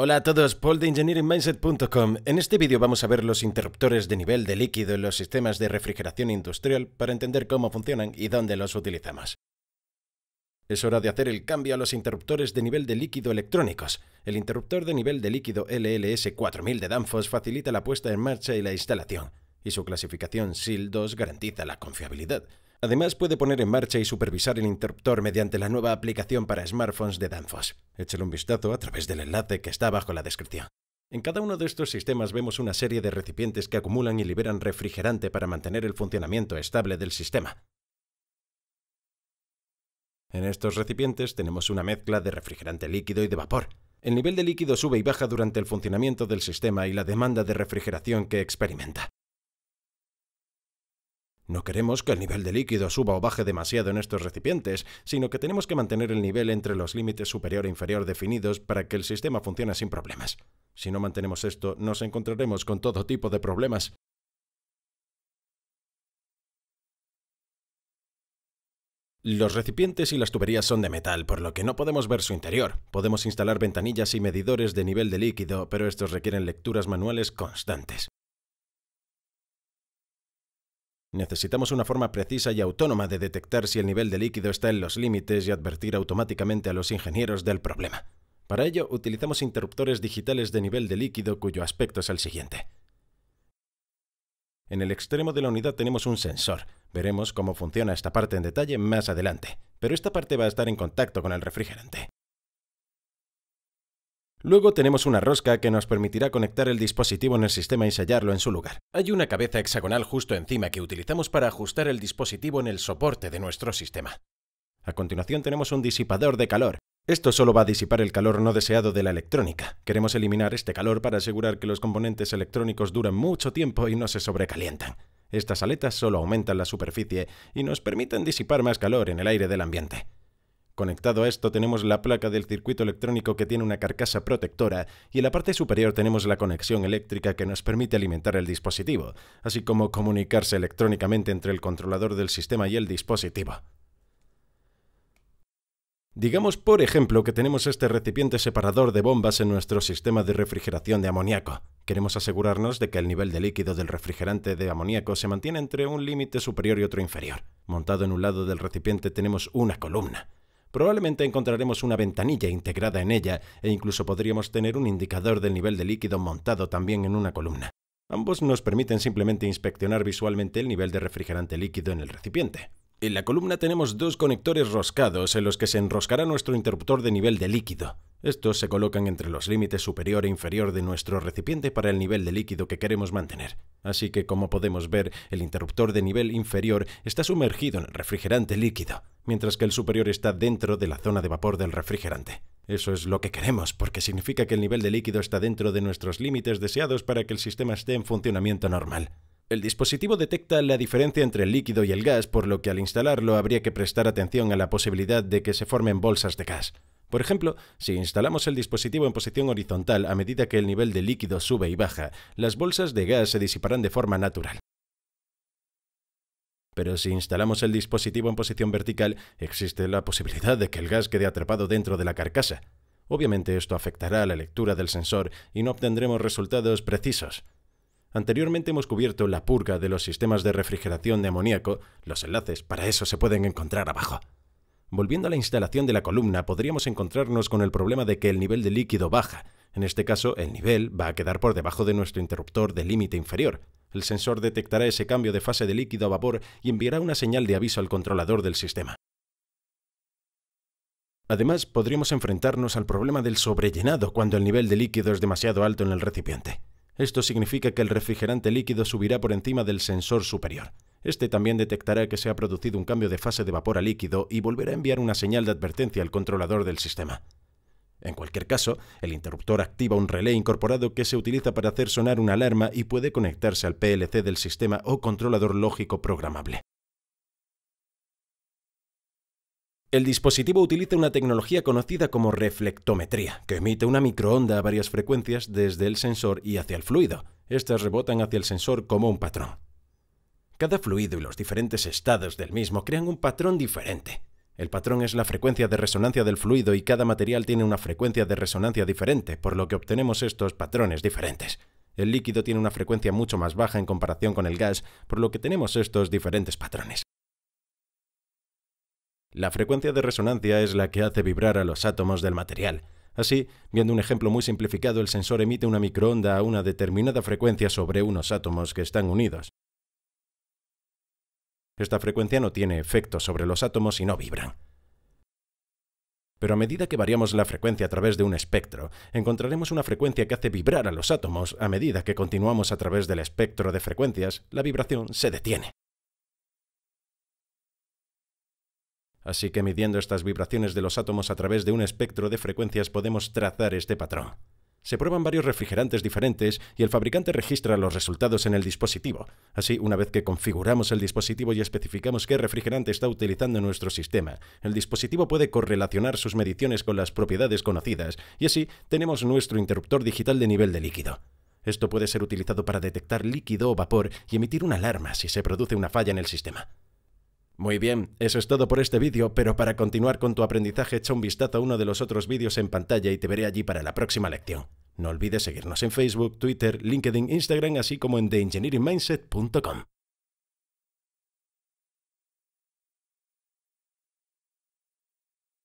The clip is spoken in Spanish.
Hola a todos, Paul de EngineeringMindset.com. En este vídeo vamos a ver los interruptores de nivel de líquido en los sistemas de refrigeración industrial para entender cómo funcionan y dónde los utilizamos. Es hora de hacer el cambio a los interruptores de nivel de líquido electrónicos. El interruptor de nivel de líquido LLS 4000 de Danfoss facilita la puesta en marcha y la instalación, y su clasificación SIL 2 garantiza la confiabilidad. Además, puede poner en marcha y supervisar el interruptor mediante la nueva aplicación para smartphones de Danfoss. Échale un vistazo a través del enlace que está bajo la descripción. En cada uno de estos sistemas vemos una serie de recipientes que acumulan y liberan refrigerante para mantener el funcionamiento estable del sistema. En estos recipientes tenemos una mezcla de refrigerante líquido y de vapor. El nivel de líquido sube y baja durante el funcionamiento del sistema y la demanda de refrigeración que experimenta. No queremos que el nivel de líquido suba o baje demasiado en estos recipientes, sino que tenemos que mantener el nivel entre los límites superior e inferior definidos para que el sistema funcione sin problemas. Si no mantenemos esto, nos encontraremos con todo tipo de problemas. Los recipientes y las tuberías son de metal, por lo que no podemos ver su interior. Podemos instalar ventanillas y medidores de nivel de líquido, pero estos requieren lecturas manuales constantes. Necesitamos una forma precisa y autónoma de detectar si el nivel de líquido está en los límites y advertir automáticamente a los ingenieros del problema. Para ello, utilizamos interruptores digitales de nivel de líquido cuyo aspecto es el siguiente. En el extremo de la unidad tenemos un sensor. Veremos cómo funciona esta parte en detalle más adelante, pero esta parte va a estar en contacto con el refrigerante. Luego tenemos una rosca que nos permitirá conectar el dispositivo en el sistema y sellarlo en su lugar. Hay una cabeza hexagonal justo encima que utilizamos para ajustar el dispositivo en el soporte de nuestro sistema. A continuación tenemos un disipador de calor. Esto solo va a disipar el calor no deseado de la electrónica. Queremos eliminar este calor para asegurar que los componentes electrónicos duran mucho tiempo y no se sobrecalientan. Estas aletas solo aumentan la superficie y nos permiten disipar más calor en el aire del ambiente. Conectado a esto tenemos la placa del circuito electrónico que tiene una carcasa protectora y en la parte superior tenemos la conexión eléctrica que nos permite alimentar el dispositivo, así como comunicarse electrónicamente entre el controlador del sistema y el dispositivo. Digamos, por ejemplo, que tenemos este recipiente separador de bombas en nuestro sistema de refrigeración de amoníaco. Queremos asegurarnos de que el nivel de líquido del refrigerante de amoníaco se mantiene entre un límite superior y otro inferior. Montado en un lado del recipiente tenemos una columna. Probablemente encontraremos una ventanilla integrada en ella e incluso podríamos tener un indicador del nivel de líquido montado también en una columna. Ambos nos permiten simplemente inspeccionar visualmente el nivel de refrigerante líquido en el recipiente. En la columna tenemos dos conectores roscados en los que se enroscará nuestro interruptor de nivel de líquido. Estos se colocan entre los límites superior e inferior de nuestro recipiente para el nivel de líquido que queremos mantener. Así que, como podemos ver, el interruptor de nivel inferior está sumergido en el refrigerante líquido, mientras que el superior está dentro de la zona de vapor del refrigerante. Eso es lo que queremos, porque significa que el nivel de líquido está dentro de nuestros límites deseados para que el sistema esté en funcionamiento normal. El dispositivo detecta la diferencia entre el líquido y el gas, por lo que al instalarlo habría que prestar atención a la posibilidad de que se formen bolsas de gas. Por ejemplo, si instalamos el dispositivo en posición horizontal a medida que el nivel de líquido sube y baja, las bolsas de gas se disiparán de forma natural. Pero si instalamos el dispositivo en posición vertical, existe la posibilidad de que el gas quede atrapado dentro de la carcasa. Obviamente esto afectará a la lectura del sensor y no obtendremos resultados precisos. Anteriormente hemos cubierto la purga de los sistemas de refrigeración de amoníaco, los enlaces para eso se pueden encontrar abajo. Volviendo a la instalación de la columna, podríamos encontrarnos con el problema de que el nivel de líquido baja. En este caso, el nivel va a quedar por debajo de nuestro interruptor de límite inferior. El sensor detectará ese cambio de fase de líquido a vapor y enviará una señal de aviso al controlador del sistema. Además, podríamos enfrentarnos al problema del sobrellenado cuando el nivel de líquido es demasiado alto en el recipiente. Esto significa que el refrigerante líquido subirá por encima del sensor superior. Este también detectará que se ha producido un cambio de fase de vapor a líquido y volverá a enviar una señal de advertencia al controlador del sistema. En cualquier caso, el interruptor activa un relé incorporado que se utiliza para hacer sonar una alarma y puede conectarse al PLC del sistema o controlador lógico programable. El dispositivo utiliza una tecnología conocida como reflectometría, que emite una microonda a varias frecuencias desde el sensor y hacia el fluido. Estas rebotan hacia el sensor como un patrón. Cada fluido y los diferentes estados del mismo crean un patrón diferente. El patrón es la frecuencia de resonancia del fluido y cada material tiene una frecuencia de resonancia diferente, por lo que obtenemos estos patrones diferentes. El líquido tiene una frecuencia mucho más baja en comparación con el gas, por lo que tenemos estos diferentes patrones. La frecuencia de resonancia es la que hace vibrar a los átomos del material. Así, viendo un ejemplo muy simplificado, el sensor emite una microonda a una determinada frecuencia sobre unos átomos que están unidos. Esta frecuencia no tiene efecto sobre los átomos y no vibran. Pero a medida que variamos la frecuencia a través de un espectro, encontraremos una frecuencia que hace vibrar a los átomos. A medida que continuamos a través del espectro de frecuencias, la vibración se detiene. Así que midiendo estas vibraciones de los átomos a través de un espectro de frecuencias podemos trazar este patrón. Se prueban varios refrigerantes diferentes y el fabricante registra los resultados en el dispositivo. Así, una vez que configuramos el dispositivo y especificamos qué refrigerante está utilizando nuestro sistema, el dispositivo puede correlacionar sus mediciones con las propiedades conocidas y así tenemos nuestro interruptor digital de nivel de líquido. Esto puede ser utilizado para detectar líquido o vapor y emitir una alarma si se produce una falla en el sistema. Muy bien, eso es todo por este vídeo, pero para continuar con tu aprendizaje echa un vistazo a uno de los otros vídeos en pantalla y te veré allí para la próxima lección. No olvides seguirnos en Facebook, Twitter, LinkedIn, Instagram, así como en theengineeringmindset.com.